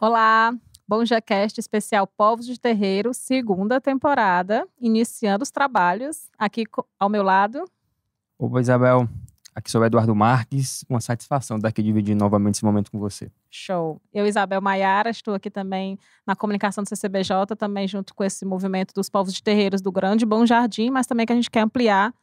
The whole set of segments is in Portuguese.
Olá, Bom Dia Cast especial Povos de Terreiro, segunda temporada, iniciando os trabalhos. Aqui ao meu lado. Opa, Isabel. Aqui sou o Eduardo Marques. Uma satisfação estar aqui dividindo novamente esse momento com você. Show. Eu, Isabel Maiara, estou aqui também na comunicação do CCBJ, também junto com esse movimento dos povos de terreiros do Grande Bom Jardim, mas também que a gente quer ampliar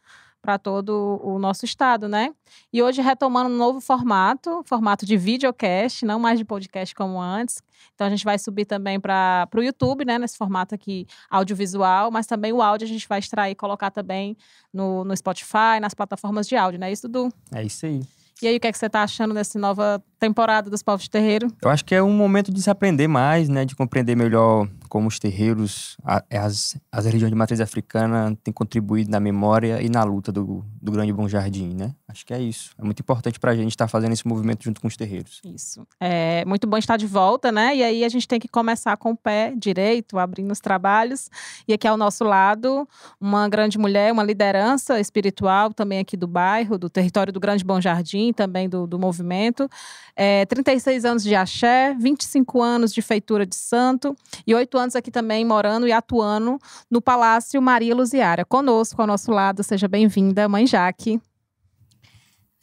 para todo o nosso estado, né? E hoje retomando um novo formato, formato de videocast, não mais de podcast como antes. Então a gente vai subir também para o YouTube, né? Nesse formato aqui audiovisual, mas também o áudio a gente vai extrair e colocar também no, no Spotify, nas plataformas de áudio, né? Isso, Dudu? É isso aí. E aí, o que, é que você está achando dessa nova temporada dos Povos de Terreiro? Eu acho que é um momento de se aprender mais, né? De compreender melhor como os terreiros, é as, as religiões de matriz africana têm contribuído na memória e na luta do, do Grande Bom Jardim, né? Acho que é isso. É muito importante para a gente estar tá fazendo esse movimento junto com os terreiros. Isso. É muito bom estar de volta, né? E aí a gente tem que começar com o pé direito, abrindo os trabalhos. E aqui ao nosso lado, uma grande mulher, uma liderança espiritual também aqui do bairro, do território do Grande Bom Jardim, também do, do movimento. É, 36 anos de axé, 25 anos de feitura de santo e 8 oito anos aqui também, morando e atuando no Palácio Maria Luziara. Conosco, ao nosso lado, seja bem-vinda, mãe Jaque.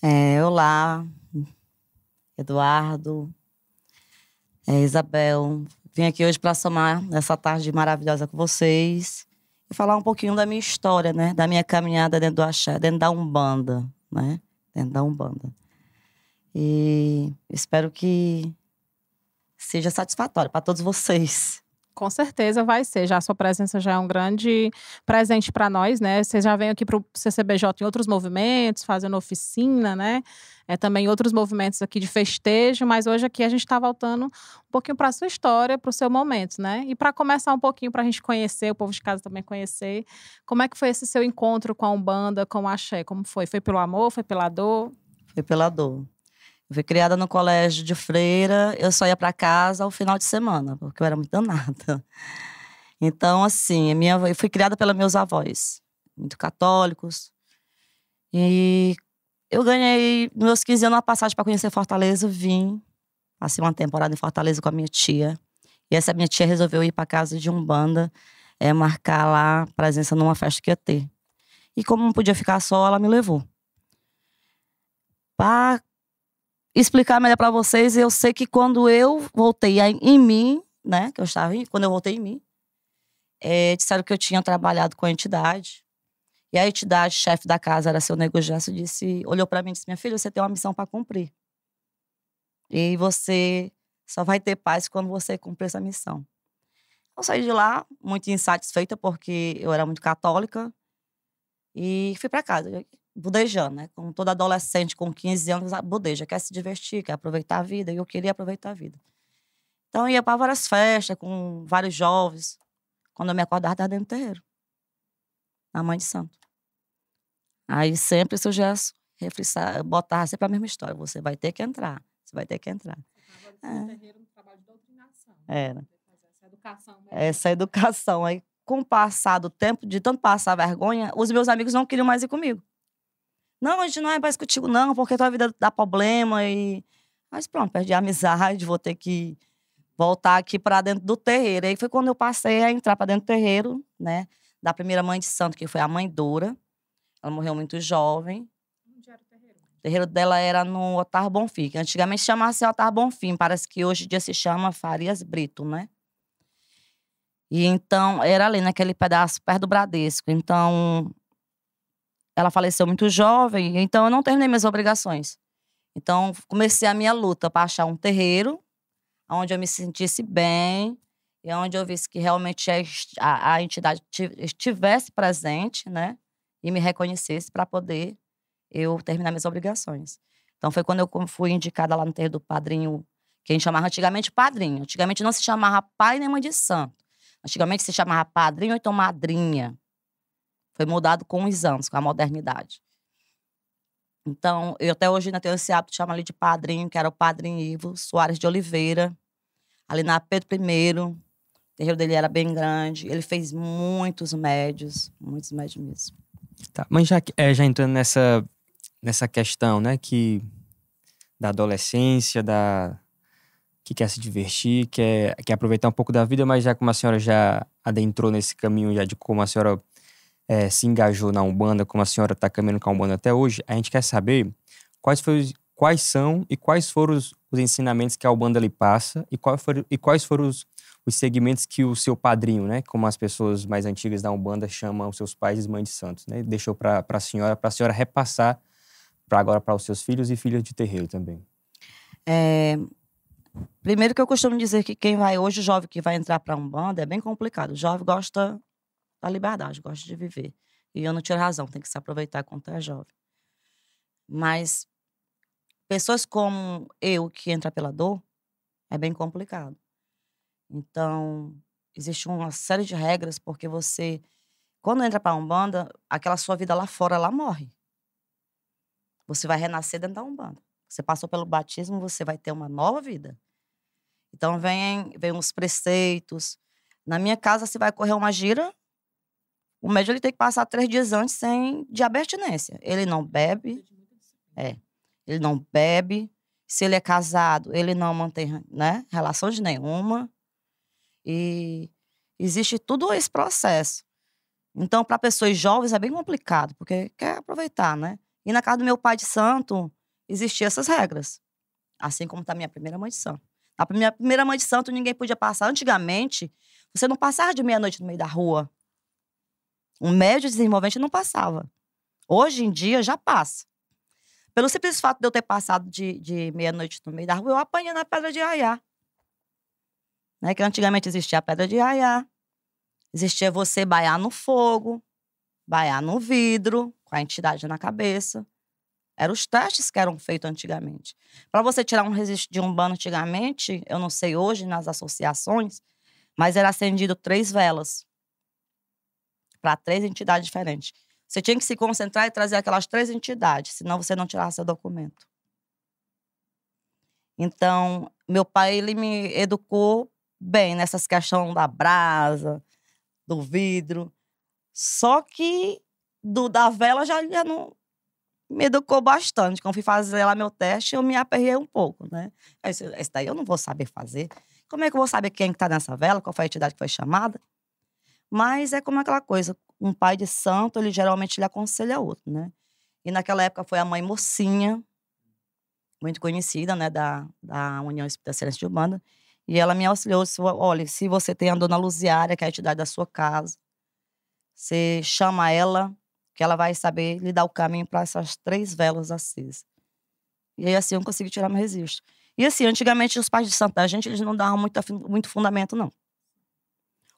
É, olá, Eduardo, é, Isabel. Vim aqui hoje para somar essa tarde maravilhosa com vocês e falar um pouquinho da minha história, né? Da minha caminhada dentro do axé, dentro da Umbanda, né? Dentro da Umbanda. E espero que seja satisfatório para todos vocês. Com certeza vai ser. Já a sua presença já é um grande presente para nós, né? Você já vem aqui para o CCBJ em outros movimentos, fazendo oficina, né? É também outros movimentos aqui de festejo, mas hoje aqui a gente está voltando um pouquinho para a sua história, para o seu momento, né? E para começar um pouquinho para a gente conhecer, o povo de casa também conhecer, como é que foi esse seu encontro com a Umbanda, com o Axé? Como foi? Foi pelo amor? Foi pela dor? Foi pela dor. Fui criada no colégio de freira, eu só ia para casa ao final de semana, porque eu era muito danada. Então, assim, minha, eu fui criada pelos meus avós, muito católicos. E eu ganhei, nos meus 15 anos, uma passagem para conhecer Fortaleza, vim. Passei uma temporada em Fortaleza com a minha tia. E essa minha tia resolveu ir para casa de um banda, é, eh, marcar lá presença numa festa que ia ter. E como não podia ficar só, ela me levou. Para explicar melhor para vocês. Eu sei que quando eu voltei em mim, né, que eu estava, em, quando eu voltei em mim, é, disseram que eu tinha trabalhado com a entidade. E a entidade, chefe da casa, era seu negociante disse, olhou para mim e disse: "Minha filha, você tem uma missão para cumprir. E você só vai ter paz quando você cumprir essa missão." Eu saí de lá muito insatisfeita porque eu era muito católica e fui para casa budejando, né? Como toda adolescente com 15 anos, ah, budeja, quer se divertir, quer aproveitar a vida. E eu queria aproveitar a vida. Então, ia para várias festas com vários jovens. Quando eu me acordava, estava dentro do terreiro. Na Mãe de Santo. Aí sempre isso já botar sempre a mesma história. Você vai ter que entrar. Você vai ter que entrar. É. terreiro trabalho de doutrinação. Né? Era. Essa educação. Essa educação. Aí, com o passar do tempo, de tanto passar vergonha, os meus amigos não queriam mais ir comigo. Não, a gente não é mais contigo, não, porque tua vida dá problema e. Mas pronto, perdi a amizade, vou ter que voltar aqui para dentro do terreiro. Aí foi quando eu passei a entrar para dentro do terreiro, né? Da primeira mãe de santo, que foi a mãe Dora. Ela morreu muito jovem. Onde era o terreiro? O terreiro dela era no Otar Bonfim, que antigamente chamava-se Otar Bonfim, parece que hoje em dia se chama Farias Brito, né? E então, era ali naquele pedaço perto do Bradesco. Então, ela faleceu muito jovem, então eu não terminei minhas obrigações. Então, comecei a minha luta para achar um terreiro onde eu me sentisse bem e onde eu visse que realmente a, a entidade estivesse presente, né? E me reconhecesse para poder eu terminar minhas obrigações. Então, foi quando eu fui indicada lá no terreiro do padrinho, que a gente chamava antigamente padrinho. Antigamente não se chamava pai nem mãe de santo. Antigamente se chamava padrinho ou então madrinha. Foi mudado com os anos, com a modernidade. Então, eu até hoje ainda tenho esse hábito de chamar ele de padrinho, que era o padrinho Ivo Soares de Oliveira, ali na Pedro I. O terreiro dele era bem grande. Ele fez muitos médios, muitos médios mesmo. Tá, mas já, é, já entrando nessa, nessa questão, né, que da adolescência, da que quer se divertir, quer, quer aproveitar um pouco da vida, mas já como a senhora já adentrou nesse caminho já de como a senhora é, se engajou na Umbanda, como a senhora está caminhando com a Umbanda até hoje, a gente quer saber quais, foi, quais são e quais foram os, os ensinamentos que a Umbanda lhe passa e, qual e quais foram os, os segmentos que o seu padrinho, né, como as pessoas mais antigas da Umbanda chamam os seus pais e mães de santos, né, deixou para a senhora, para a senhora repassar para agora para os seus filhos e filhas de terreiro também. É, primeiro que eu costumo dizer que quem vai hoje, o jovem que vai entrar para a Umbanda, é bem complicado. O jovem gosta da liberdade, gosto de viver. E eu não tiro razão, tem que se aproveitar quando é jovem. Mas pessoas como eu, que entra pela dor, é bem complicado. Então, existe uma série de regras, porque você, quando entra para a Umbanda, aquela sua vida lá fora, lá morre. Você vai renascer dentro da Umbanda. Você passou pelo batismo, você vai ter uma nova vida. Então, vem, vem os preceitos. Na minha casa, se vai correr uma gira, o médico ele tem que passar três dias antes sem de abstinência. Ele não bebe. É. Ele não bebe. Se ele é casado, ele não mantém né, relação de nenhuma. E existe tudo esse processo. Então, para pessoas jovens é bem complicado, porque quer aproveitar, né? E na casa do meu pai de santo, existiam essas regras. Assim como tá minha primeira mãe de santo. Na minha primeira mãe de santo, ninguém podia passar. Antigamente, você não passava de meia-noite no meio da rua. Um médio desenvolvente não passava. Hoje em dia já passa. Pelo simples fato de eu ter passado de, de meia-noite no meio da rua, eu apanhei na pedra de aiá. Né? Que antigamente existia a pedra de aiá. Existia você baiar no fogo, baiar no vidro, com a entidade na cabeça. Eram os testes que eram feitos antigamente. Para você tirar um resiste de umbano antigamente, eu não sei hoje nas associações, mas era acendido três velas para três entidades diferentes. Você tinha que se concentrar e trazer aquelas três entidades, senão você não tirava seu documento. Então, meu pai ele me educou bem nessas questões da brasa, do vidro. Só que do da vela já, já não me educou bastante. Quando fui fazer lá meu teste, eu me aperrei um pouco, né? Esse, esse daí eu não vou saber fazer. Como é que eu vou saber quem está nessa vela, qual foi a entidade que foi chamada? Mas é como aquela coisa, um pai de santo, ele geralmente lhe aconselha outro, né? E naquela época foi a mãe mocinha, muito conhecida, né, da, da União Espírita Cearense de Umbanda, e ela me auxiliou, disse, olha, se você tem a dona Luziária, que é a entidade da sua casa, você chama ela, que ela vai saber lhe dar o caminho para essas três velas acesas. E aí, assim, eu consegui tirar meu registro. E assim, antigamente os pais de santo a gente, eles não davam muito, muito fundamento, não.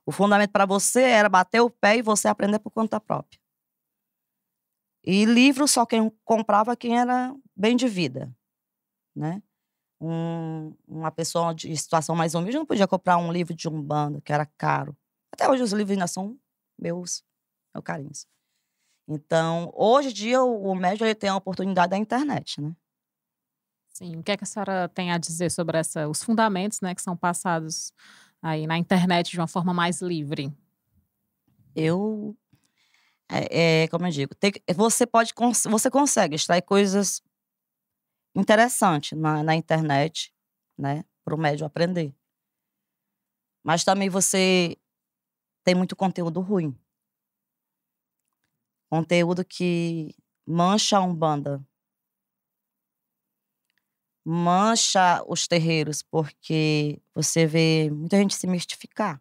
O fundamento para você era bater o pé e você aprender por conta própria. E livro só quem comprava quem era bem de vida, né? Um, uma pessoa de situação mais humilde não podia comprar um livro de um bando que era caro. Até hoje os livros ainda são meus, meu carinho. Então, hoje em dia, o médio ele tem a oportunidade da internet, né? Sim. O que, é que a senhora tem a dizer sobre essa, os fundamentos né, que são passados aí na internet de uma forma mais livre? Eu. É, é como eu digo, tem, você pode. Você consegue extrair coisas interessantes na, na internet, né? Para o médium aprender. Mas também você tem muito conteúdo ruim. Conteúdo que mancha a Umbanda, mancha os terreiros, porque você vê muita gente se mistificar.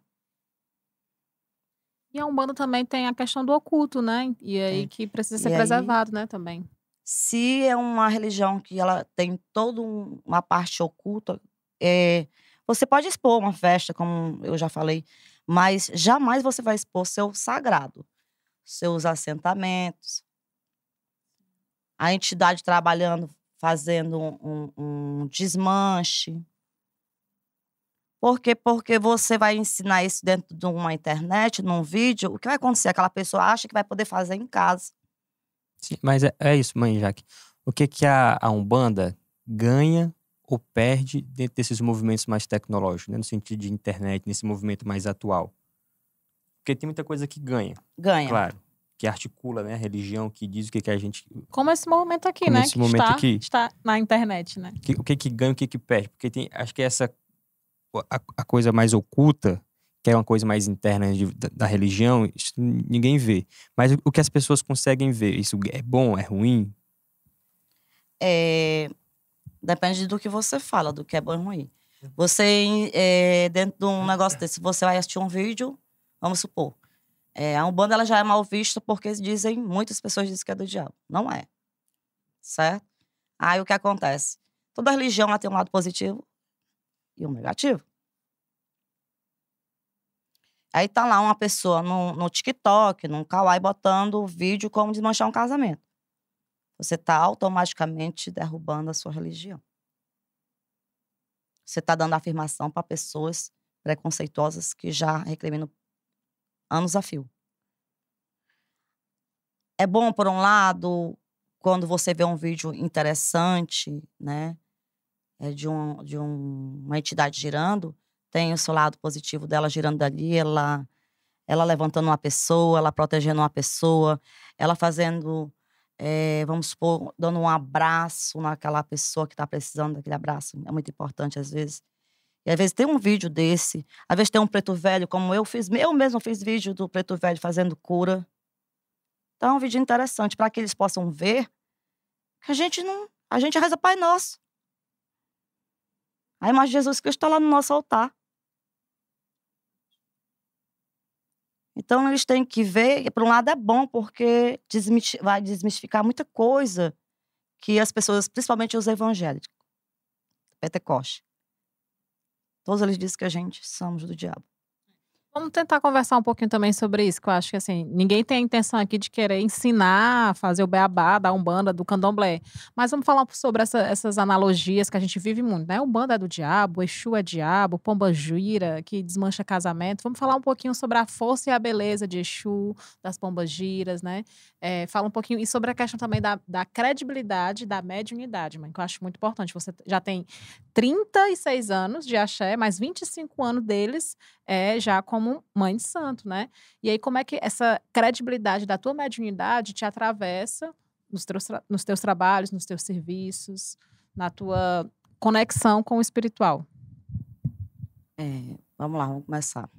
E a Umbanda também tem a questão do oculto, né? E aí que precisa ser e preservado, aí, né, também. Se é uma religião que ela tem toda uma parte oculta, é, você pode expor uma festa, como eu já falei, mas jamais você vai expor seu sagrado, seus assentamentos, a entidade trabalhando fazendo um, um, desmanche. Por quê? Porque você vai ensinar isso dentro de uma internet, num vídeo, o que vai acontecer? Aquela pessoa acha que vai poder fazer em casa. Sim, mas é, é isso, mãe Jaque. O que, que a, a Umbanda ganha ou perde dentro desses movimentos mais tecnológicos, né? no sentido de internet, nesse movimento mais atual? Porque tem muita coisa que ganha. Ganha. Claro que articula né, a religião, que diz o que, que a gente. Como esse movimento aqui, Como né? Esse que momento está, aqui. está na internet, né? Que, o que, que ganha, o que, que perde. Porque tem, acho que é essa. A, a coisa mais oculta, que é uma coisa mais interna de, da, da, religião, ninguém vê. Mas o, o, que as pessoas conseguem ver? Isso é bom, é ruim? É, depende do que você fala, do que é bom e ruim. Hum. Você, é, dentro de um hum. negócio desse, você vai assistir um vídeo, vamos supor é, a Umbanda ela já é mal vista porque dizem, muitas pessoas dizem que é do diabo. Não é. Certo? Aí o que acontece? Toda religião ela tem um lado positivo e um negativo. Aí tá lá uma pessoa no, no TikTok, num Kawaii, botando vídeo como desmanchar um casamento. Você tá automaticamente derrubando a sua religião. Você tá dando afirmação para pessoas preconceituosas que já recriminam é anos a fio. É bom, por um lado, quando você vê um vídeo interessante, né? É de, um, de um, uma entidade girando, tem o seu lado positivo dela girando dali, ela, ela levantando uma pessoa, ela protegendo uma pessoa, ela fazendo, é, vamos supor, dando um abraço naquela pessoa que está precisando daquele abraço. É muito importante, às vezes. E às vezes tem um vídeo desse, às vezes tem um preto velho, como eu fiz, eu mesmo fiz vídeo do preto velho fazendo cura. Então é um vídeo interessante para que eles possam ver que a gente não, a gente reza Pai Nosso. A imagem de Jesus Cristo está lá no nosso altar. Então eles têm que ver, por um lado é bom porque vai desmistificar muita coisa que as pessoas, principalmente os evangélicos, Pentecoste, Todos eles dizem que a gente somos do diabo. Vamos tentar conversar um pouquinho também sobre isso, que eu acho que assim, ninguém tem a intenção aqui de querer ensinar, fazer o beabá da Umbanda, do candomblé. Mas vamos falar sobre essa, essas analogias que a gente vive muito, né? Umbanda é do diabo, Exu é diabo, Pomba Gira, que desmancha casamento. Vamos falar um pouquinho sobre a força e a beleza de Exu, das Pombas Giras, né? É, fala um pouquinho, e sobre a questão também da, da credibilidade da mediunidade, mãe, que eu acho muito importante. Você já tem 36 anos de axé, mais 25 anos deles é já como como mãe de santo, né? E aí, como é que essa credibilidade da tua mediunidade te atravessa nos teus, nos teus trabalhos, nos teus serviços, na tua conexão com o espiritual? É, vamos lá, vamos começar.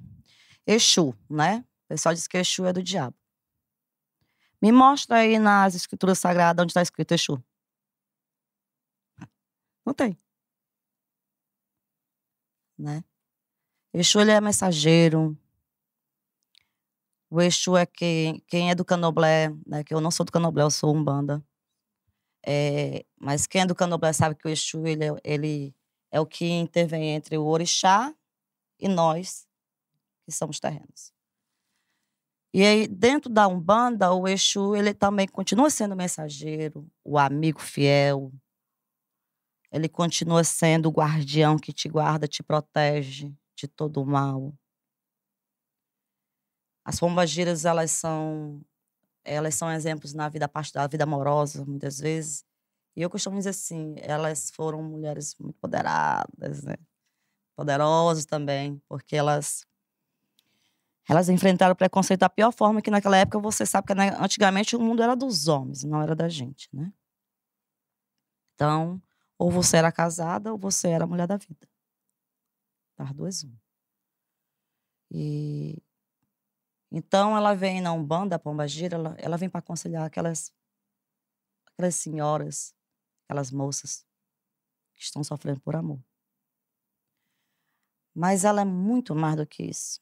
Exu, né? O pessoal diz que Exu é do diabo. Me mostra aí nas escrituras sagradas onde está escrito Exu. Não tem. Né? Exu ele é mensageiro. O Exu é quem, quem é do Canoblé, né? Que eu não sou do Canoblé, eu sou Umbanda. É, mas quem é do Canoblé sabe que o Exu ele, é, ele é o que intervém entre o orixá e nós, que somos terrenos. E aí, dentro da Umbanda, o Exu, ele também continua sendo mensageiro, o amigo fiel. Ele continua sendo o guardião que te guarda, te protege de todo o mal. As pombagiras, elas são elas são exemplos na vida da vida amorosa, muitas vezes. E eu costumo dizer assim, elas foram mulheres muito poderadas, né? Poderosas também, porque elas elas enfrentaram o preconceito da pior forma que naquela época você sabe que né, antigamente o mundo era dos homens, não era da gente, né? Então, ou você era casada ou você era mulher da vida duas um. E então ela vem na Umbanda, a Pomba Gira, ela, ela vem para aconselhar aquelas aquelas senhoras, aquelas moças que estão sofrendo por amor. Mas ela é muito mais do que isso.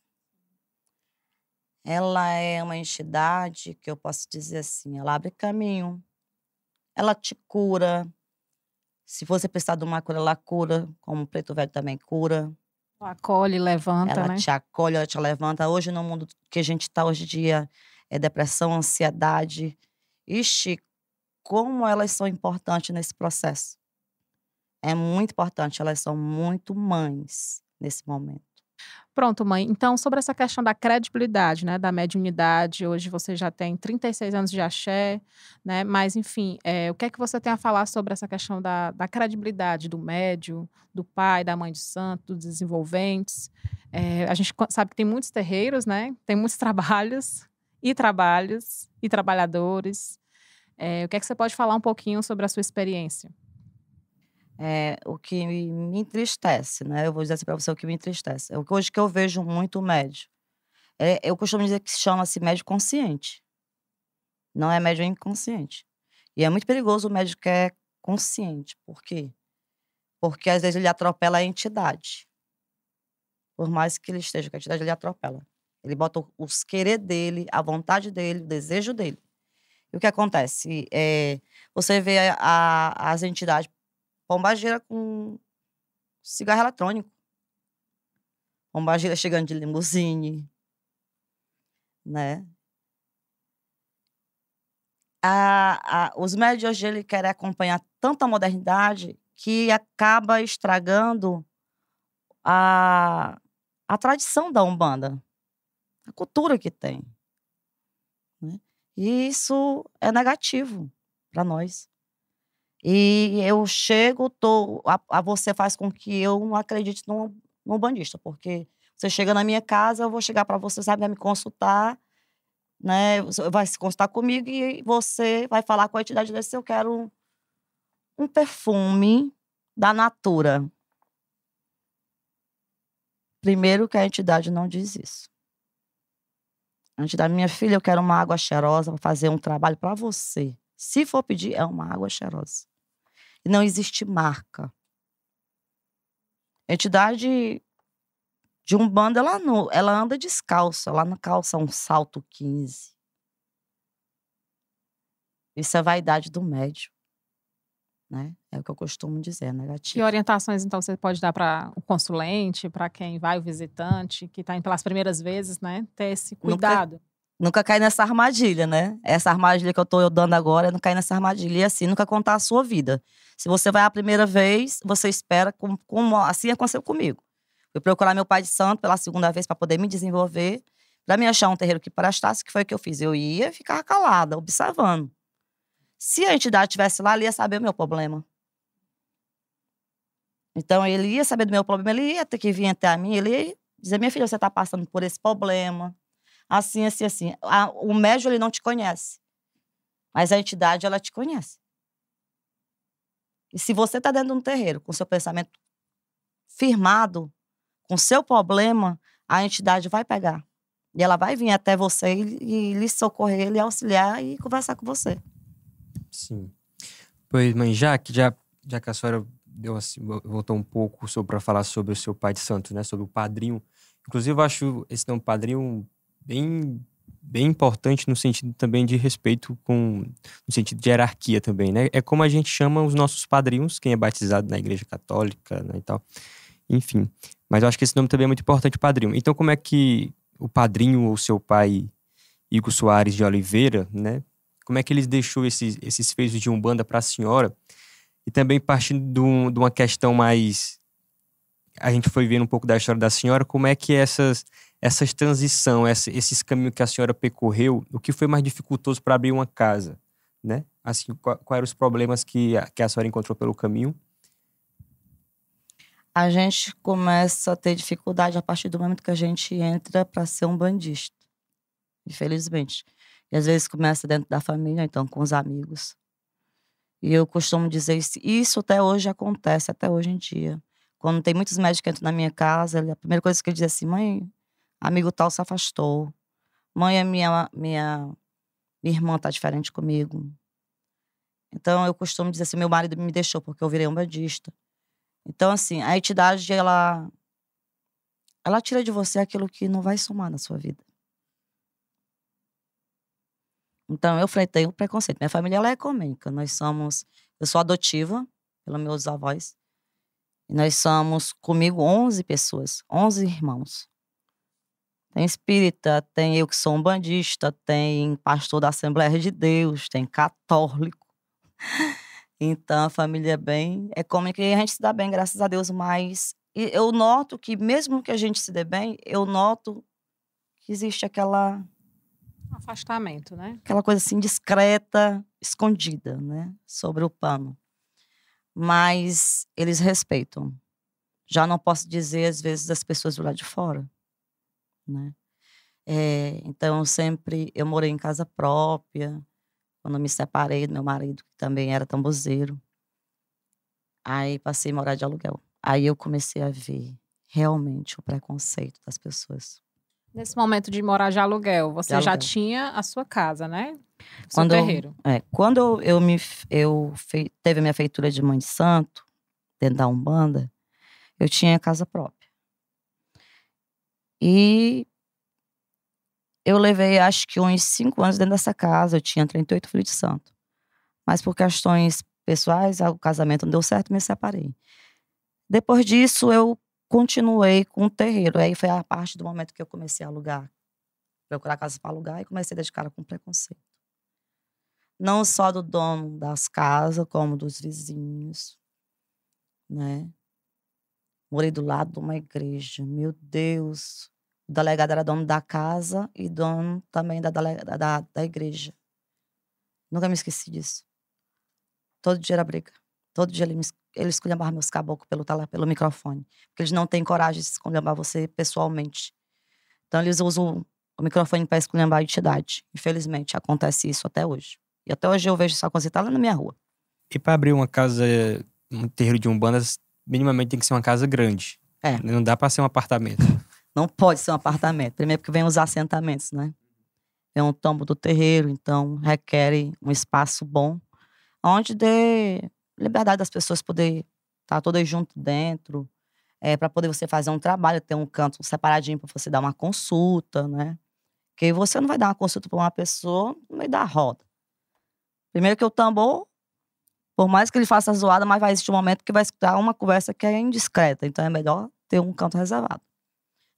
Ela é uma entidade que eu posso dizer assim, ela abre caminho, ela te cura. Se você precisar de uma cura, ela cura, como o preto velho também cura. Acolhe, levanta, ela né? te acolhe, ela te levanta. Hoje, no mundo que a gente está hoje em dia, é depressão, ansiedade. Ixi, como elas são importantes nesse processo. É muito importante, elas são muito mães nesse momento. Pronto, mãe. Então, sobre essa questão da credibilidade, né, da mediunidade, hoje você já tem 36 anos de axé, né, mas, enfim, é, o que é que você tem a falar sobre essa questão da, da credibilidade do médium, do pai, da mãe de santo, dos desenvolventes? É, a gente sabe que tem muitos terreiros, né, tem muitos trabalhos e trabalhos e trabalhadores. É, o que é que você pode falar um pouquinho sobre a sua experiência? é, o que me entristece, né? Eu vou dizer assim para você o que me entristece. É o que hoje que eu vejo muito médio. É, eu costumo dizer que chama-se médio consciente. Não é médio inconsciente. E é muito perigoso o médio que é consciente. Por quê? Porque às vezes ele atropela a entidade. Por mais que ele esteja com a entidade, ele atropela. Ele bota os querer dele, a vontade dele, o desejo dele. E o que acontece? É, você vê a, a, as entidades Pombageira com cigarro eletrônico. Pombageira chegando de limusine, né? A, a, os médios hoje ele querem acompanhar tanta modernidade que acaba estragando a, a tradição da Umbanda, a cultura que tem. Né? E isso é negativo para nós. E eu chego, tô, a, a você faz com que eu não acredite num, num bandista, porque você chega na minha casa, eu vou chegar para você, sabe, vai me consultar, né? Você vai se consultar comigo e você vai falar com a entidade desse, eu quero um perfume da Natura. Primeiro que a entidade não diz isso. A entidade, minha filha, eu quero uma água cheirosa para fazer um trabalho para você. Se for pedir, é uma água cheirosa. Não existe marca. A entidade de Umbanda, ela, ela anda descalça, ela não calça um salto 15. Isso é vaidade do médio Né? É o que eu costumo dizer, é negativo. Que orientações, então, você pode dar para o consulente, para quem vai, o visitante, que está indo pelas primeiras vezes, né? Ter esse cuidado. Nunca nunca cair nessa armadilha, né? Essa armadilha que eu tô dando agora é não cair nessa armadilha. E assim, nunca contar a sua vida. Se você vai a primeira vez, você espera, como, como assim aconteceu comigo. Fui procurar meu pai de santo pela segunda vez para poder me desenvolver, para me achar um terreiro que prestasse, que foi o que eu fiz. Eu ia ficar calada, observando. Se a entidade estivesse lá, ele ia saber o meu problema. Então, ele ia saber do meu problema, ele ia ter que vir até a mim, ele ia dizer, minha filha, você está passando por esse problema, assim, assim, assim. A, o médium, ele não te conhece. Mas a entidade, ela te conhece. E se você está dentro de um terreiro com seu pensamento firmado, com seu problema, a entidade vai pegar. E ela vai vir até você e, e lhe socorrer, lhe auxiliar e conversar com você. Sim. Pois, mãe, já que, já, já que a senhora deu assim, voltou um pouco para falar sobre o seu pai de santo, né? Sobre o padrinho. Inclusive, eu acho esse nome padrinho bem bem importante no sentido também de respeito com no sentido de hierarquia também, né? É como a gente chama os nossos padrinhos, quem é batizado na Igreja Católica, né, e tal. Enfim, mas eu acho que esse nome também é muito importante, padrinho. Então, como é que o padrinho ou seu pai Igor Soares de Oliveira, né? Como é que eles deixou esses esses feitos de umbanda para a senhora? E também partindo de, um, de uma questão mais a gente foi vendo um pouco da história da senhora, como é que essas essas transição, essa, esses caminhos que a senhora percorreu, o que foi mais dificultoso para abrir uma casa, né? Assim, quais eram os problemas que a, que a senhora encontrou pelo caminho? A gente começa a ter dificuldade a partir do momento que a gente entra para ser um bandista, infelizmente. E às vezes começa dentro da família, então com os amigos. E eu costumo dizer isso, isso até hoje acontece, até hoje em dia. Quando tem muitos médicos que entram na minha casa, a primeira coisa que ele diz é assim: mãe, amigo tal se afastou. Mãe, a minha, minha, minha irmã tá diferente comigo. Então eu costumo dizer assim: meu marido me deixou porque eu virei um bandista. Então, assim, a entidade, ela. Ela tira de você aquilo que não vai somar na sua vida. Então, eu enfrentei o preconceito. Minha família ela é ecumênica. Nós somos. Eu sou adotiva, pelos meus avós. Nós somos, comigo, 11 pessoas, 11 irmãos. Tem espírita, tem eu que sou um bandista, tem pastor da Assembleia de Deus, tem católico. Então, a família é bem. É como que a gente se dá bem, graças a Deus, mas eu noto que, mesmo que a gente se dê bem, eu noto que existe aquela. Afastamento, né? Aquela coisa assim discreta, escondida, né? Sobre o pano mas eles respeitam. Já não posso dizer, às vezes, das pessoas do lado de fora. Né? É, então, sempre eu morei em casa própria. Quando me separei do meu marido, que também era tambuzeiro. aí passei a morar de aluguel. Aí eu comecei a ver realmente o preconceito das pessoas. Nesse momento de morar de aluguel, você de já tinha a sua casa, né? Seu quando terreiro. é, quando eu me eu fei, teve a minha feitura de mãe de santo dentro da Umbanda, eu tinha casa própria. E eu levei acho que uns cinco anos dentro dessa casa, eu tinha 38 filhos de santo. Mas por questões pessoais, o casamento não deu certo, me separei. Depois disso, eu continuei com o terreiro. Aí foi a parte do momento que eu comecei a alugar, procurar casas para alugar e comecei a dedicar com preconceito. Não só do dono das casas, como dos vizinhos, né? Morei do lado de uma igreja. Meu Deus! O delegado era dono da casa e dono também da, da, da igreja. Nunca me esqueci disso. Todo dia era briga. Todo dia ele, me, ele esculhambava meus caboclos pelo, pelo microfone. Porque eles não têm coragem de esculhambar você pessoalmente. Então eles usam o microfone para esculhambar a entidade. Infelizmente, acontece isso até hoje. E até hoje eu vejo isso acontecer tá lá na minha rua. E para abrir uma casa, um terreiro de umbanda, minimamente tem que ser uma casa grande. É. Não dá para ser um apartamento. Não pode ser um apartamento. Primeiro porque vem os assentamentos, né? É um tombo do terreiro, então requer um espaço bom, onde dê liberdade das pessoas poder estar tá todas junto dentro, é, eh, para poder você fazer um trabalho, ter um canto separadinho para você dar uma consulta, né? Porque você não vai dar uma consulta para uma pessoa no meio da roda. Primeiro que o tambor, por mais que ele faça zoada, mas vai existir um momento que vai escutar uma conversa que é indiscreta. Então é melhor ter um canto reservado.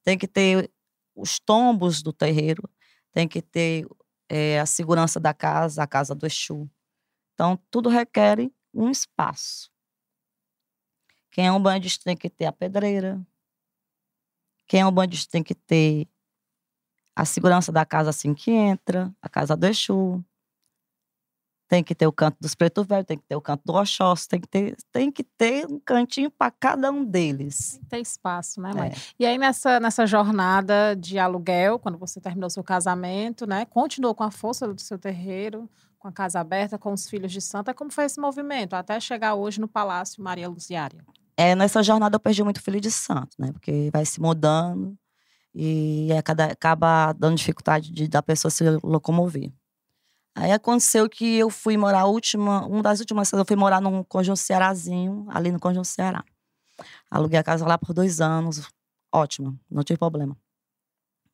Tem que ter os tombos do terreiro, tem que ter é, a segurança da casa, a casa do Exu. Então tudo requer um espaço. Quem é um bandista tem que ter a pedreira. Quem é um bandista tem que ter a segurança da casa assim que entra, a casa do Exu. Tem que ter o canto dos preto velhos, tem que ter o canto do Oxóssi, tem que ter, tem que ter um cantinho para cada um deles. Tem que ter espaço, né, mãe? É. E aí nessa, nessa jornada de aluguel, quando você terminou seu casamento, né, continuou com a força do seu terreiro, com a casa aberta, com os filhos de Santa. Como foi esse movimento até chegar hoje no Palácio Maria Luziária? É, nessa jornada eu perdi muito filho de santo, né? Porque vai se mudando e é acaba dando dificuldade de, da pessoa se locomover. Aí aconteceu que eu fui morar a última, uma das últimas vezes eu fui morar num conjunto cearazinho, ali no conjunto Ceará. Aluguei a casa lá por dois anos, ótimo, não tive problema.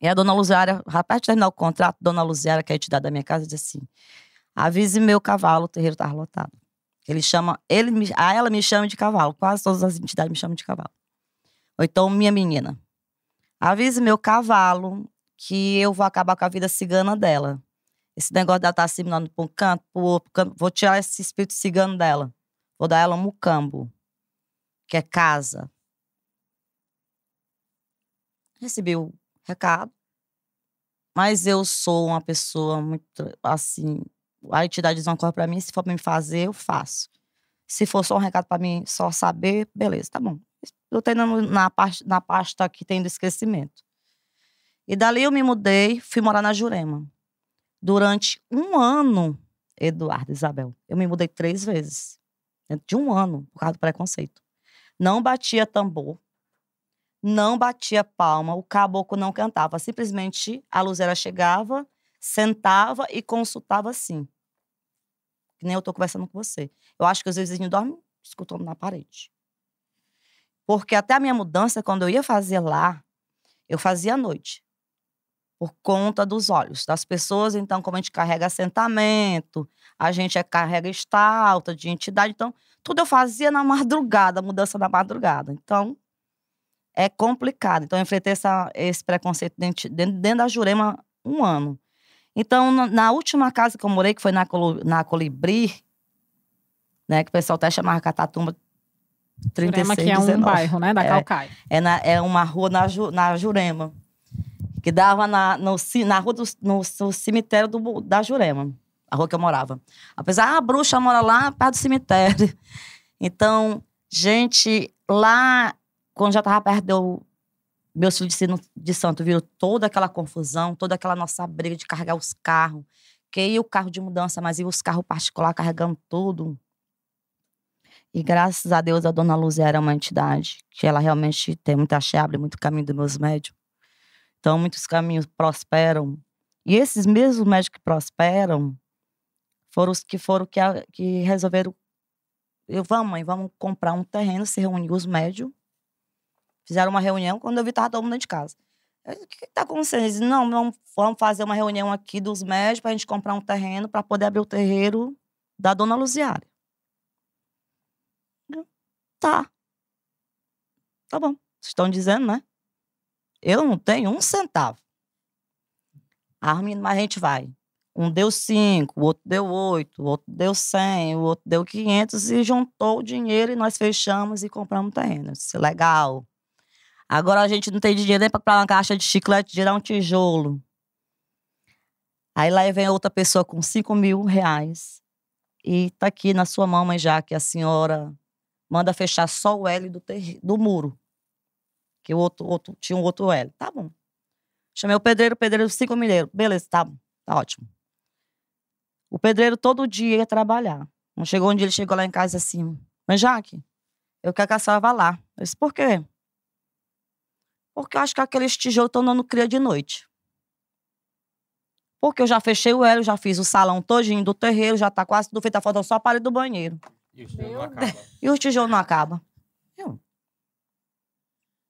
E a dona Luziara, rapaz, terminar o contrato, dona Luziara, que é a entidade da minha casa, disse assim: Avise meu cavalo, o terreiro estava tá lotado. Ele chama, ele me, a ela me chama de cavalo, quase todas as entidades me chamam de cavalo. Ou então, minha menina, avise meu cavalo que eu vou acabar com a vida cigana dela. Esse negócio dela estar tá assimilando para um canto, para outro canto, vou tirar esse espírito cigano dela. Vou dar ela um mucambo, que é casa. Recebi o recado, mas eu sou uma pessoa muito, assim, a entidade diz uma coisa para mim, se for para me fazer, eu faço. Se for só um recado para mim, só saber, beleza, tá bom. Eu tenho na pasta, na pasta que tem do esquecimento. E dali eu me mudei, fui morar na Jurema. Durante um ano, Eduardo e Isabel, eu me mudei três vezes. Dentro de um ano, por causa do preconceito. Não batia tambor, não batia palma, o caboclo não cantava. Simplesmente a era chegava, sentava e consultava assim. Que nem eu estou conversando com você. Eu acho que às vezes a gente dorme escutando na parede. Porque até a minha mudança, quando eu ia fazer lá, eu fazia à noite. Por conta dos olhos das pessoas. Então, como a gente carrega assentamento, a gente é carrega estalta de entidade. Então, tudo eu fazia na madrugada, a mudança da madrugada. Então, é complicado. Então, eu enfrentei essa, esse preconceito dentro, dentro, dentro da Jurema um ano. Então, na última casa que eu morei, que foi na, na Colibri, né, que o pessoal até chamava Catatumba 36, Jurema, que é um bairro, né, da é, Calcaia. É, na, é uma rua na, na Jurema, que dava na, no, na rua do no, no cemitério do, da Jurema, a rua que eu morava. Apesar, ah, a bruxa mora lá perto do cemitério. Então, gente, lá, quando já estava perto do meu filho de, sino, de santo virou toda aquela confusão, toda aquela nossa briga de carregar os carros. Que ia o carro de mudança, mas ia os carros particulares carregando tudo. E graças a Deus a dona Luzia era uma entidade que ela realmente tem muita chave, muito caminho dos meus médios. Então muitos caminhos prosperam. E esses mesmos médicos que prosperam foram os que foram que, que resolveram eu vamos mãe, vamos comprar um terreno, se reunir os médios Fizeram uma reunião, quando eu vi, tava todo mundo dentro de casa. Eu, o que está acontecendo? Eles não, não, vamos fazer uma reunião aqui dos médicos para a gente comprar um terreno para poder abrir o terreiro da dona Luziária. Eu, tá. Tá bom. Vocês estão dizendo, né? Eu não tenho um centavo. Ah, menino, mas a gente vai. Um deu cinco, o outro deu oito, o outro deu cem, o outro deu quinhentos e juntou o dinheiro e nós fechamos e compramos o terreno. Isso é legal. Agora a gente não tem dinheiro nem pra comprar uma caixa de chiclete, girar um tijolo. Aí lá vem outra pessoa com 5 mil reais. E tá aqui na sua mão, mãe, já que a senhora manda fechar só o L do, do muro. Que o outro, outro tinha um outro L. Tá bom. Chamei o pedreiro, o pedreiro cinco mineiros. Beleza, tá bom. Tá ótimo. O pedreiro todo dia ia trabalhar. Não chegou um ele chegou lá em casa assim. Mas, Jaque, eu quero que a senhora vá lá. Eu disse, por quê? Porque eu acho que aqueles tijolos estão dando cria de noite. Porque eu já fechei o hélio, já fiz o salão todinho do terreiro, já tá quase tudo feito, tá faltando só a parede do banheiro. E o tijolo não acaba. E o tijolo não acaba. Eu.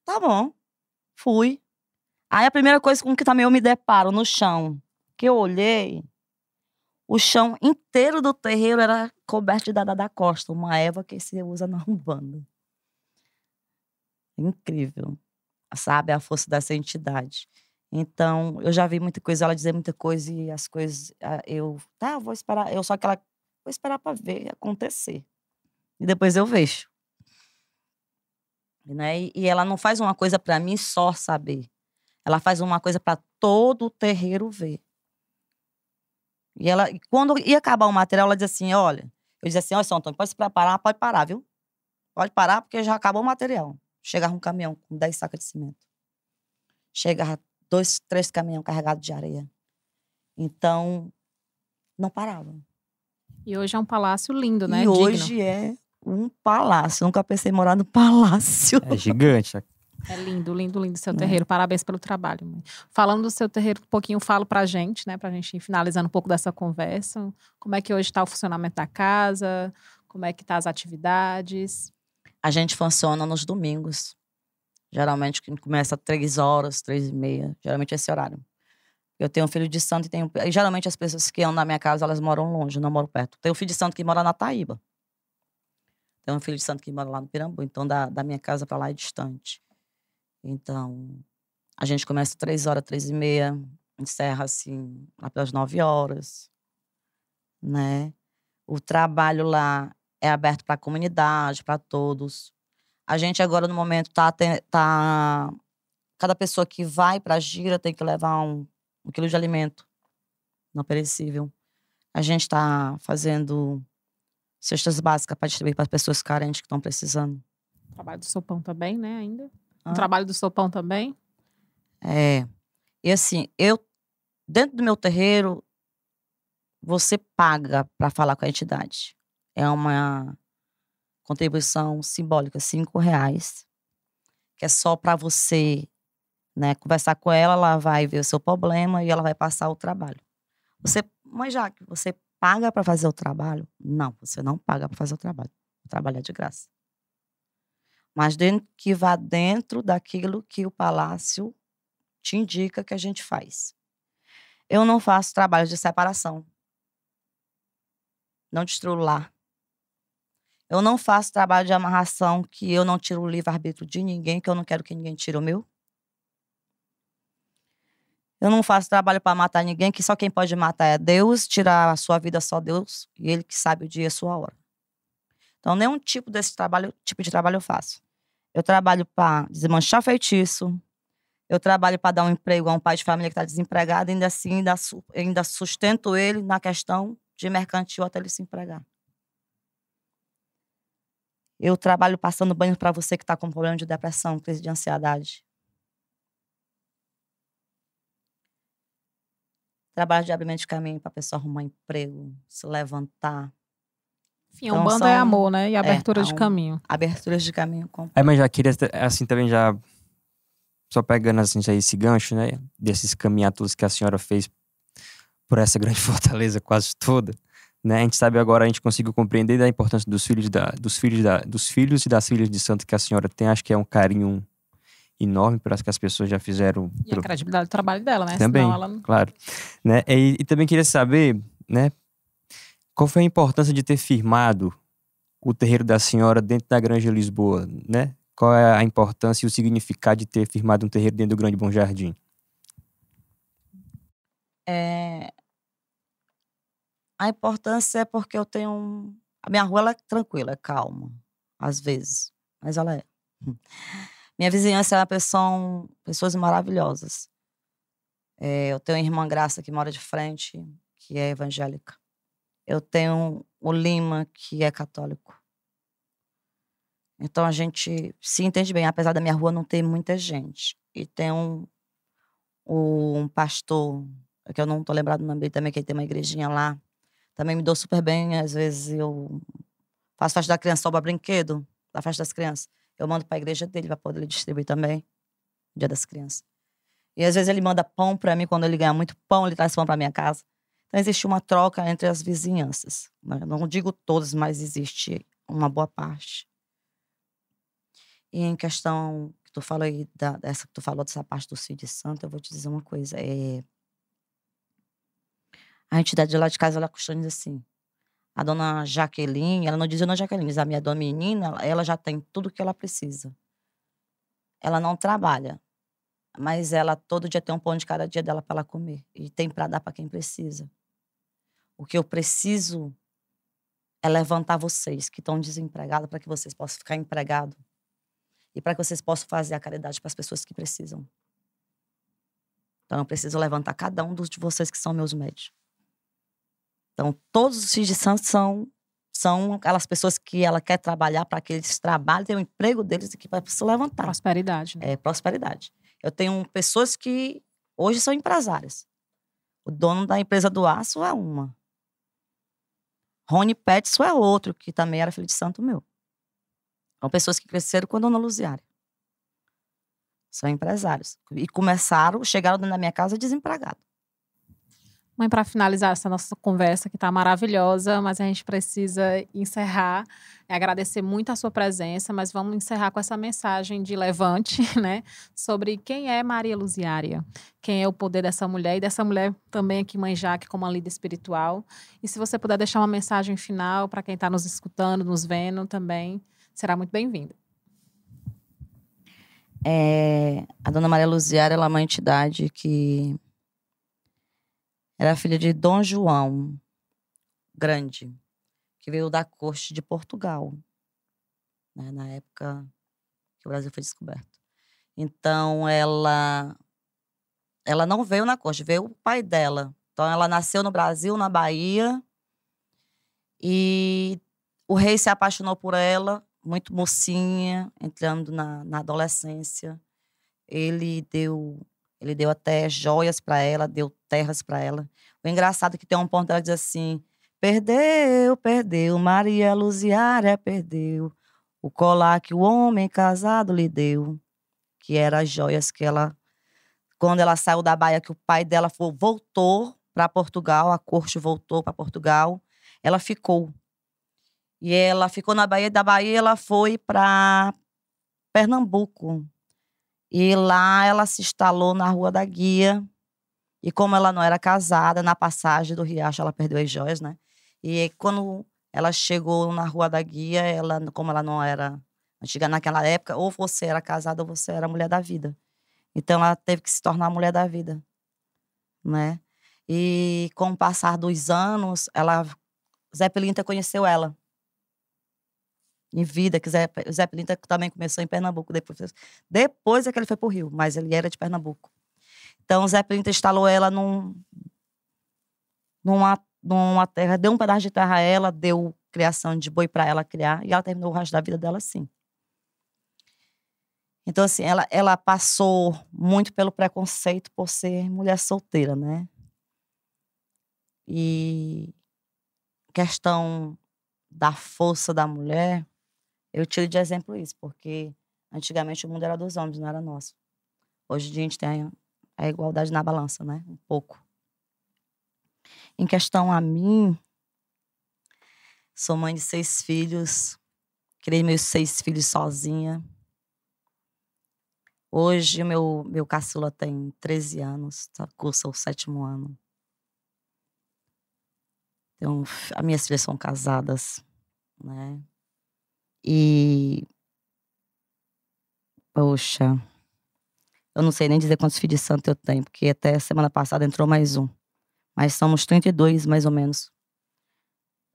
Tá bom. Fui. Aí a primeira coisa com que também eu me deparo no chão, que eu olhei, o chão inteiro do terreiro era coberto de dada da costa, uma erva que se usa na Umbanda. Incrível sabe? A força dessa entidade. Então, eu já vi muita coisa, ela dizer muita coisa e as coisas. Eu, tá, eu vou esperar. Eu só que ela, vou esperar para ver acontecer. E depois eu vejo. Né? E ela não faz uma coisa para mim só saber. Ela faz uma coisa para todo o terreiro ver. E ela, quando ia acabar o material, ela diz assim: olha, eu disse assim, olha, São Antônio, pode se preparar, pode parar, viu? Pode parar, porque já acabou o material. Chegava um caminhão com 10 sacas de cimento. Chegava dois, três caminhões carregados de areia. Então, não parava. E hoje é um palácio lindo, né? E Digno. hoje é um palácio. Nunca pensei em morar no palácio. É gigante. É lindo, lindo, lindo seu é. terreiro. É. Parabéns pelo trabalho. Falando do seu terreiro um pouquinho, falo pra gente, né? Pra gente ir finalizando um pouco dessa conversa. Como é que hoje está o funcionamento da casa? Como é que tá as atividades? A gente funciona nos domingos. Geralmente começa às três horas, três e meia. Geralmente é esse horário. Eu tenho um filho de santo e tenho. E geralmente as pessoas que andam na minha casa, elas moram longe, não moram perto. Tenho um filho de santo que mora na Taíba. Tenho um filho de santo que mora lá no Pirambu. Então, da, da minha casa para lá é distante. Então, a gente começa três horas, três e meia. Encerra, assim, lá pelas nove horas. Né? O trabalho lá é aberto para a comunidade, para todos. A gente agora, no momento, tá, tá. Cada pessoa que vai para a gira tem que levar um, um quilo de alimento não perecível. A gente está fazendo cestas básicas para distribuir para as pessoas carentes que estão precisando. O trabalho do sopão também, né, ainda? Ah. O trabalho do sopão também? É. E assim, eu, dentro do meu terreiro, você paga para falar com a entidade é uma contribuição simbólica, cinco reais, que é só para você né, conversar com ela, ela vai ver o seu problema e ela vai passar o trabalho. Você, mas já que você paga para fazer o trabalho, não, você não paga para fazer o trabalho. O trabalho é de graça. Mas dentro, que vá dentro daquilo que o palácio te indica que a gente faz. Eu não faço trabalho de separação. Não destruo lá eu não faço trabalho de amarração que eu não tiro o livre-arbítrio de ninguém, que eu não quero que ninguém tire o meu. Eu não faço trabalho para matar ninguém, que só quem pode matar é Deus, tirar a sua vida é só Deus, e ele que sabe o dia e a sua hora. Então, nenhum tipo desse trabalho, tipo de trabalho eu faço. Eu trabalho para desmanchar feitiço, eu trabalho para dar um emprego a um pai de família que está desempregado, ainda assim, ainda, ainda sustento ele na questão de mercantil até ele se empregar. Eu trabalho passando banho para você que está com problema de depressão, crise de ansiedade. Trabalho de diariamente de caminho para a pessoa arrumar emprego, se levantar. Enfim, então, um bando são... é amor, né? E é, abertura é, de um... caminho. Abertura de caminho. Completo. É, mas já queria, assim, também já... Só pegando, assim, já esse gancho, né? Desses caminhatos que a senhora fez por essa grande fortaleza quase toda. Né? A gente sabe agora, a gente conseguiu compreender da importância dos filhos, da, dos, filhos da, dos filhos e das filhas de santo que a senhora tem. Acho que é um carinho enorme para as que as pessoas já fizeram. E pelo... a credibilidade do trabalho dela, né? Também, ela... claro. Né? E, e, também queria saber, né? Qual foi a importância de ter firmado o terreiro da senhora dentro da Granja Lisboa, né? Qual é a importância e o significado de ter firmado um terreiro dentro do Grande Bom Jardim? É, a importância é porque eu tenho. A minha rua é tranquila, é calma, às vezes, mas ela é. Minha vizinhança é uma pessoa, pessoas maravilhosas. É, eu tenho uma irmã Graça que mora de frente, que é evangélica. Eu tenho o Lima, que é católico. Então a gente se entende bem, apesar da minha rua não ter muita gente. E tem um, um pastor, que eu não estou lembrado do nome dele também, que ele tem uma igrejinha lá, também me dou super bem. Às vezes eu faço festa da criança, sobra brinquedo da festa das crianças. Eu mando para a igreja dele para poder distribuir também, dia das crianças. E às vezes ele manda pão para mim, quando ele ganha muito pão, ele traz pão para minha casa. Então existe uma troca entre as vizinhanças. Né? Eu não digo todas, mas existe uma boa parte. E em questão que tu falou aí, da, que tu falou dessa parte do Cid Santo, eu vou te dizer uma coisa. É, a entidade lá de casa, ela costuma dizer assim, a dona Jaqueline, ela não diz dona Jaqueline, diz a minha dona menina, ela já tem tudo o que ela precisa. Ela não trabalha, mas ela todo dia tem um pão de cada dia dela para ela comer e tem para dar para quem precisa. O que eu preciso é levantar vocês que estão desempregados para que vocês possam ficar empregados e para que vocês possam fazer a caridade para as pessoas que precisam. Então eu preciso levantar cada um dos de vocês que são meus médicos. Então, todos os filhos de santo são, são aquelas pessoas que ela quer trabalhar para que eles trabalhem, tenham o emprego deles e que vai se levantar. Prosperidade. Né? É, prosperidade. Eu tenho pessoas que hoje são empresárias. O dono da empresa do aço é uma. Rony Petson é outro, que também era filho de santo meu. São pessoas que cresceram com a Dona Luziária. São empresários. E começaram, chegaram na minha casa desempregados. Mãe, para finalizar essa nossa conversa que está maravilhosa, mas a gente precisa encerrar. É agradecer muito a sua presença, mas vamos encerrar com essa mensagem de levante, né? Sobre quem é Maria Luziária, quem é o poder dessa mulher e dessa mulher também aqui, Mãe Jaque, como a líder espiritual. E se você puder deixar uma mensagem final para quem está nos escutando, nos vendo também, será muito bem-vinda. É, a Dona Maria Luziária ela é uma entidade que era filha de Dom João Grande, que veio da corte de Portugal, né, na época que o Brasil foi descoberto. Então, ela ela não veio na corte, veio o pai dela. Então, ela nasceu no Brasil, na Bahia, e o rei se apaixonou por ela, muito mocinha, entrando na, na adolescência. Ele deu ele deu até joias para ela, deu terras para ela. O engraçado é que tem um ponto ela diz assim: perdeu, perdeu, Maria Luziária perdeu o colar que o homem casado lhe deu, que era as joias que ela, quando ela saiu da Bahia, que o pai dela foi, voltou para Portugal, a corte voltou para Portugal, ela ficou. E ela ficou na Bahia, da Bahia ela foi para Pernambuco. E lá ela se instalou na Rua da Guia, e como ela não era casada, na passagem do riacho ela perdeu as joias, né? E quando ela chegou na Rua da Guia, ela, como ela não era antiga naquela época, ou você era casada ou você era mulher da vida. Então ela teve que se tornar mulher da vida, né? E com o passar dos anos, ela Zé Pelinta conheceu ela. Em vida, que Zé, Zé Pelinta também começou em Pernambuco. Depois, depois é que ele foi para o Rio, mas ele era de Pernambuco. Então, o Zé Pinto instalou ela num, numa, numa terra, deu um pedaço de terra a ela, deu criação de boi para ela criar, e ela terminou o resto da vida dela assim. Então, assim, ela, ela passou muito pelo preconceito por ser mulher solteira, né? E questão da força da mulher, eu tiro de exemplo isso, porque antigamente o mundo era dos homens, não era nosso. Hoje em dia a gente tem a igualdade na balança, né? Um pouco. Em questão a mim, sou mãe de seis filhos, criei meus seis filhos sozinha. Hoje, meu, meu caçula tem 13 anos, tá, cursa o sétimo ano. Então, as minhas filhas são casadas, né? E. Poxa, eu não sei nem dizer quantos filhos de santo eu tenho, porque até semana passada entrou mais um. Mas somos 32, mais ou menos.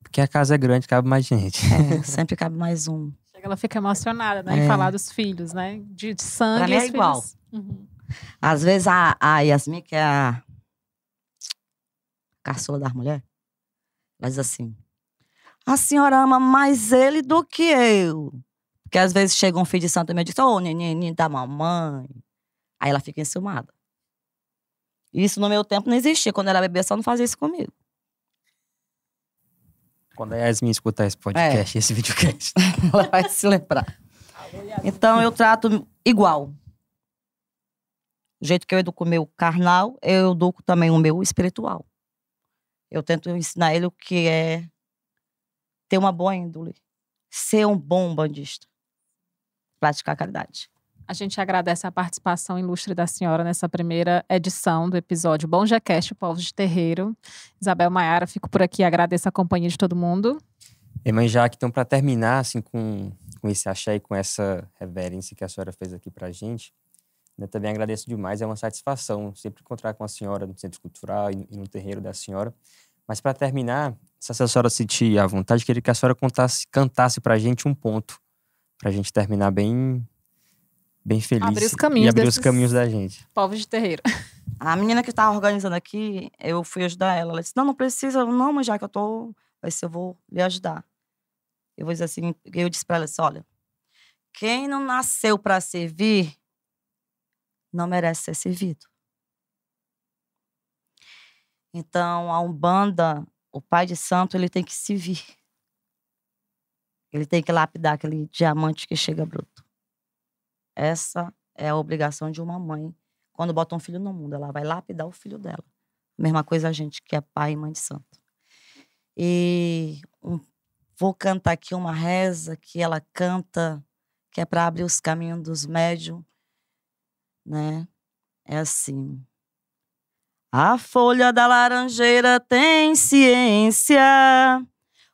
Porque a casa é grande, cabe mais gente. É, sempre cabe mais um. Ela fica emocionada, né? É. Em falar dos filhos, né? De, de sangue. Pra mim é igual. Uhum. Às vezes a, a Yasmin, que é a caçula da mulher, ela diz assim: a senhora ama mais ele do que eu. Porque às vezes chega um filho de santo e me diz: ô, oh, neném da mamãe, Aí ela fica enciumada. Isso no meu tempo não existia. Quando era bebê, só não fazia isso comigo. Quando a Yasmin escutar esse podcast, é. esse videocast. ela vai se lembrar. Então eu trato igual. O jeito que eu educo o meu carnal, eu educo também o meu espiritual. Eu tento ensinar ele o que é ter uma boa índole, ser um bom bandista, praticar caridade. A gente agradece a participação ilustre da senhora nessa primeira edição do episódio Bom Jacast, Povos de Terreiro. Isabel Maiara, fico por aqui, agradeço a companhia de todo mundo. mãe Jaque, então, para terminar assim, com, com esse axé e com essa reverência que a senhora fez aqui para a gente, né, também agradeço demais, é uma satisfação sempre encontrar com a senhora no Centro Cultural e no terreiro da senhora. Mas para terminar, se a senhora sentir à vontade, queria que a senhora contasse, cantasse para a gente um ponto, para a gente terminar bem bem feliz. Abrir os caminhos. E abrir os caminhos da gente. Povo de terreiro. A menina que estava organizando aqui, eu fui ajudar ela. Ela disse: Não, não precisa, não, mas já que eu tô. Vai ser, eu vou lhe ajudar. Eu vou dizer assim: Eu disse para ela assim: Olha, quem não nasceu para servir, não merece ser servido. Então, a Umbanda, o pai de santo, ele tem que servir. Ele tem que lapidar aquele diamante que chega bruto. Essa é a obrigação de uma mãe. Quando bota um filho no mundo, ela vai lapidar o filho dela. Mesma coisa a gente que é pai e mãe de santo. E um, vou cantar aqui uma reza que ela canta, que é para abrir os caminhos dos médios, né? É assim. A folha da laranjeira tem ciência,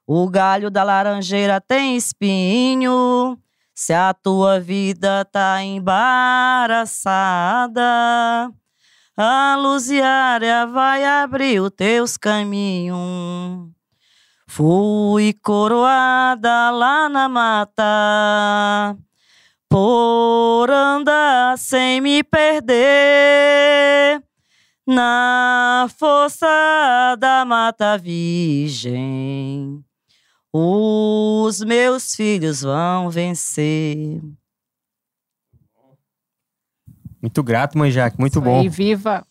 o galho da laranjeira tem espinho, se a tua vida tá embaraçada, a luziária vai abrir os teus caminhos. Fui coroada lá na mata por andar sem me perder na força da mata virgem. Os meus filhos vão vencer. Muito grato, mãe Jaque. Muito Isso bom. E viva